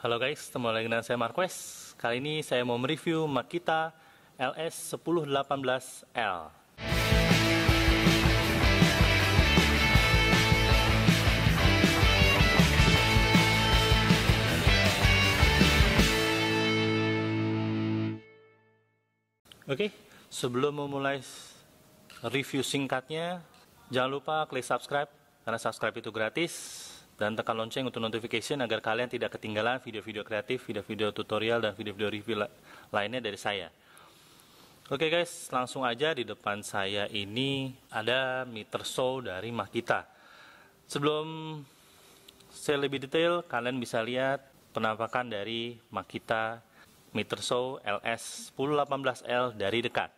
Halo guys, ketemu lagi dengan saya Marques. Kali ini saya mau mereview Makita LS1018L. Oke, sebelum memulai review singkatnya, jangan lupa klik subscribe karena subscribe itu gratis dan tekan lonceng untuk notification agar kalian tidak ketinggalan video-video kreatif, video-video tutorial dan video-video review la lainnya dari saya. Oke okay guys, langsung aja di depan saya ini ada meter show dari Makita. Sebelum saya lebih detail, kalian bisa lihat penampakan dari Makita meter show LS 1018L dari dekat.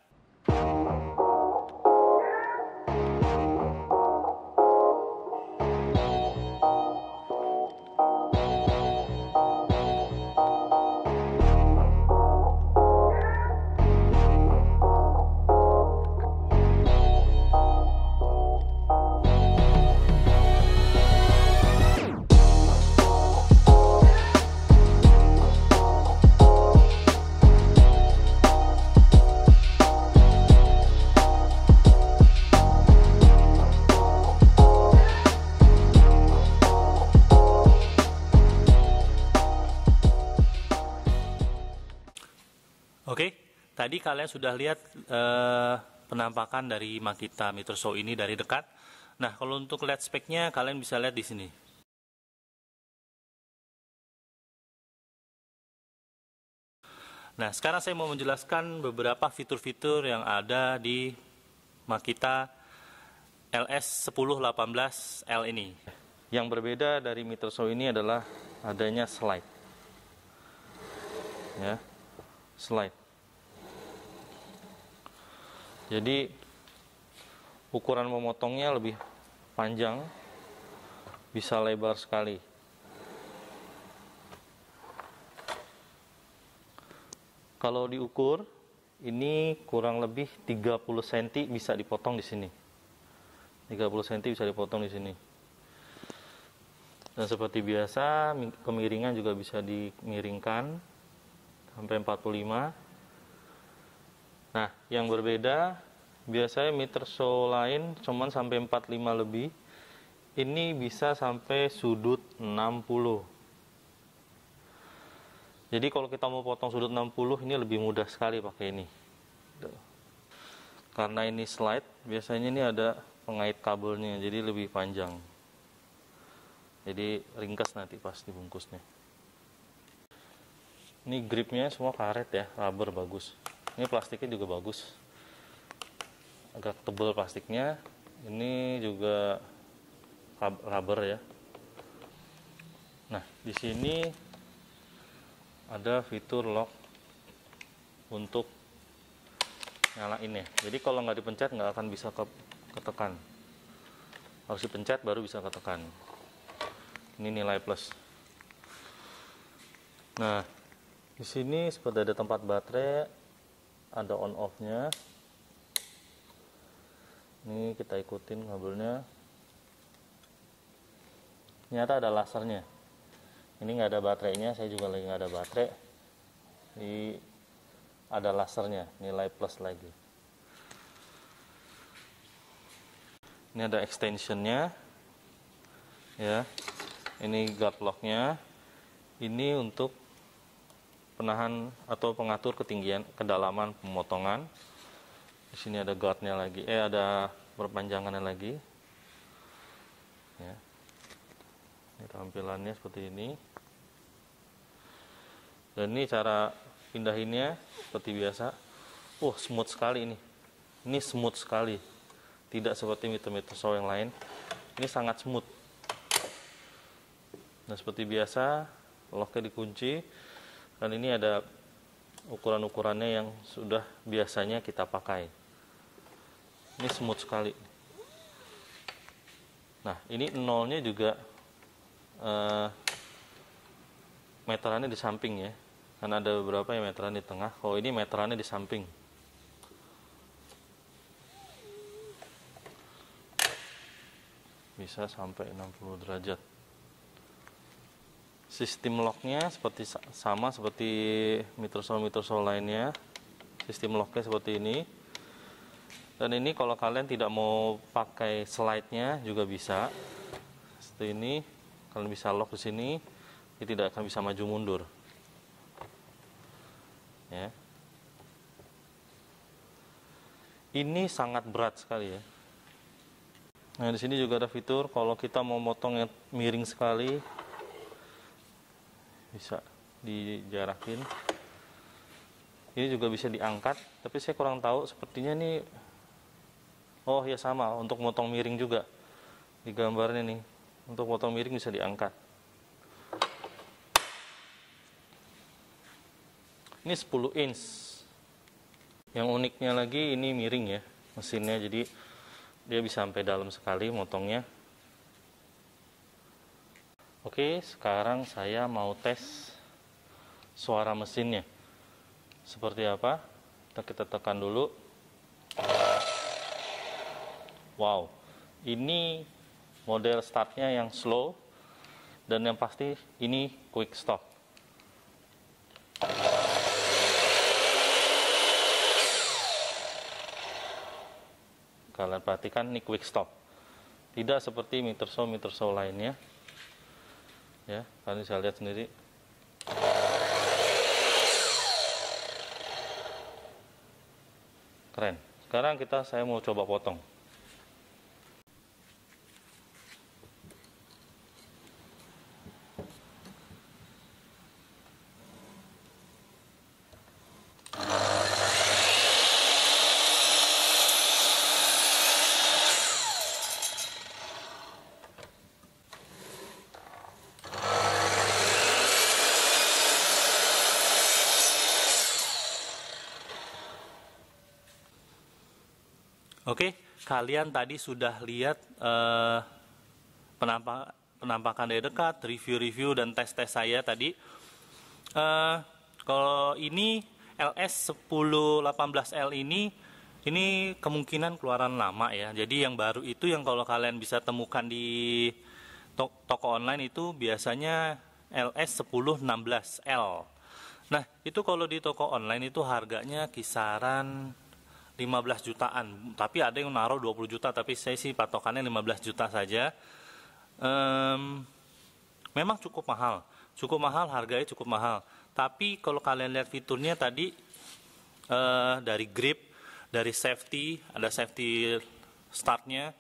Tadi kalian sudah lihat uh, penampakan dari Makita Mitroso ini dari dekat. Nah, kalau untuk lihat speknya kalian bisa lihat di sini. Nah, sekarang saya mau menjelaskan beberapa fitur-fitur yang ada di Makita LS1018L ini. Yang berbeda dari Mitroso ini adalah adanya slide. Ya. Slide. Jadi ukuran memotongnya lebih panjang, bisa lebar sekali. Kalau diukur, ini kurang lebih 30 cm bisa dipotong di sini. 30 cm bisa dipotong di sini. Dan seperti biasa, kemiringan juga bisa dimiringkan sampai 45 Nah, yang berbeda biasanya meter show lain cuman sampai 45 lebih. Ini bisa sampai sudut 60. Jadi kalau kita mau potong sudut 60 ini lebih mudah sekali pakai ini. Karena ini slide, biasanya ini ada pengait kabelnya, jadi lebih panjang. Jadi ringkas nanti pas dibungkusnya. Ini gripnya semua karet ya, rubber bagus ini plastiknya juga bagus agak tebal plastiknya ini juga rubber ya nah di sini ada fitur lock untuk nyalain ya jadi kalau nggak dipencet nggak akan bisa ke ketekan harus dipencet baru bisa ketekan ini nilai plus nah di sini seperti ada tempat baterai ada on off-nya. Ini kita ikutin kabelnya. Ternyata ada lasernya. Ini nggak ada baterainya, saya juga lagi nggak ada baterai. Ini ada lasernya, nilai plus lagi. Ini ada extensionnya, ya. Ini guard locknya. Ini untuk penahan atau pengatur ketinggian kedalaman pemotongan di sini ada guardnya lagi eh ada perpanjangannya lagi ya ini tampilannya seperti ini dan ini cara pindahinnya seperti biasa uh smooth sekali ini ini smooth sekali tidak seperti meter-meter saw yang lain ini sangat smooth nah seperti biasa locknya dikunci dan ini ada ukuran-ukurannya yang sudah biasanya kita pakai ini smooth sekali nah ini nolnya juga eh, meterannya di samping ya karena ada beberapa yang meteran di tengah oh ini meterannya di samping bisa sampai 60 derajat sistem locknya seperti sama seperti mitrosol-mitrosol lainnya sistem locknya seperti ini dan ini kalau kalian tidak mau pakai slide-nya juga bisa seperti ini kalian bisa lock di sini ini tidak akan bisa maju mundur ya ini sangat berat sekali ya nah di sini juga ada fitur kalau kita mau motong yang miring sekali bisa dijarakin ini juga bisa diangkat tapi saya kurang tahu sepertinya ini oh ya sama untuk motong miring juga di gambarnya nih untuk motong miring bisa diangkat ini 10 inch yang uniknya lagi ini miring ya mesinnya jadi dia bisa sampai dalam sekali motongnya Oke, sekarang saya mau tes suara mesinnya. Seperti apa? Kita tekan dulu. Wow, ini model startnya yang slow dan yang pasti ini quick stop. Kalian perhatikan ini quick stop. Tidak seperti meter show meter show lainnya, ya kalian bisa lihat sendiri keren sekarang kita saya mau coba potong Oke, kalian tadi sudah lihat uh, eh, penampak, penampakan dari dekat, review-review dan tes-tes saya tadi. Uh, kalau ini LS 1018L ini ini kemungkinan keluaran lama ya. Jadi yang baru itu yang kalau kalian bisa temukan di to toko online itu biasanya LS 1016L. Nah, itu kalau di toko online itu harganya kisaran 15 jutaan, tapi ada yang naruh 20 juta, tapi saya sih patokannya 15 juta saja. Um, memang cukup mahal, cukup mahal, harganya cukup mahal. Tapi kalau kalian lihat fiturnya tadi uh, dari grip, dari safety, ada safety startnya,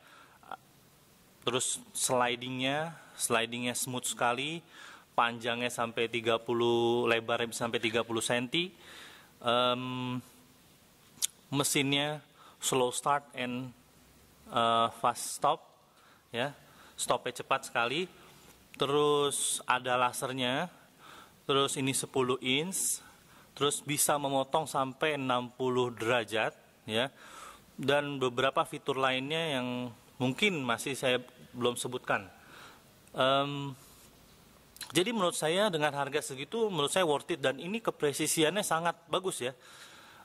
terus slidingnya, slidingnya smooth sekali, panjangnya sampai 30, lebarnya sampai 30 cm. Um, mesinnya slow start and uh, fast stop ya stopnya cepat sekali terus ada lasernya terus ini 10 inch terus bisa memotong sampai 60 derajat ya dan beberapa fitur lainnya yang mungkin masih saya belum sebutkan um, jadi menurut saya dengan harga segitu menurut saya worth it dan ini kepresisiannya sangat bagus ya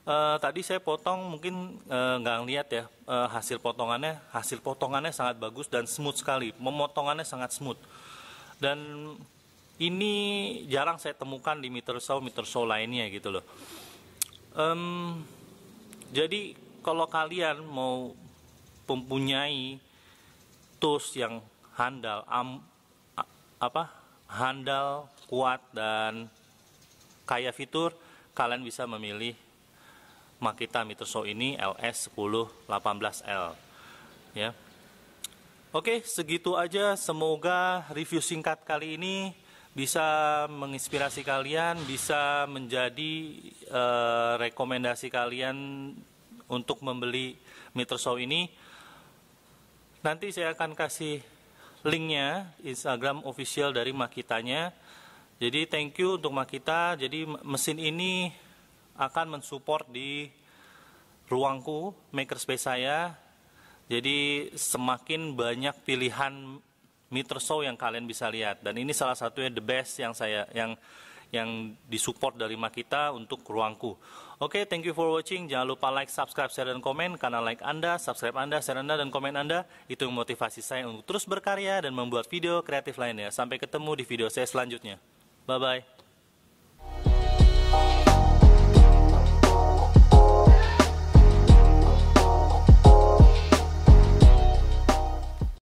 Eh, tadi saya potong mungkin uh, nggak lihat ya uh, hasil potongannya hasil potongannya sangat bagus dan smooth sekali memotongannya sangat smooth dan ini jarang saya temukan di meter saw meter saw lainnya gitu loh um, jadi kalau kalian mau mempunyai tools yang handal am, apa handal kuat dan kaya fitur kalian bisa memilih Makita Mitsuo ini LS1018L ya. Oke, segitu aja. Semoga review singkat kali ini bisa menginspirasi kalian, bisa menjadi uh, rekomendasi kalian untuk membeli meter ini. Nanti saya akan kasih linknya Instagram official dari Makitanya. Jadi thank you untuk Makita. Jadi mesin ini akan mensupport di ruangku makerspace saya. Jadi semakin banyak pilihan meter show yang kalian bisa lihat dan ini salah satunya the best yang saya yang yang disupport dari Makita untuk ruangku. Oke, okay, thank you for watching. Jangan lupa like, subscribe, share, dan komen. Karena like Anda, subscribe Anda, share Anda, dan komen Anda itu yang motivasi saya untuk terus berkarya dan membuat video kreatif lainnya. Sampai ketemu di video saya selanjutnya. Bye-bye.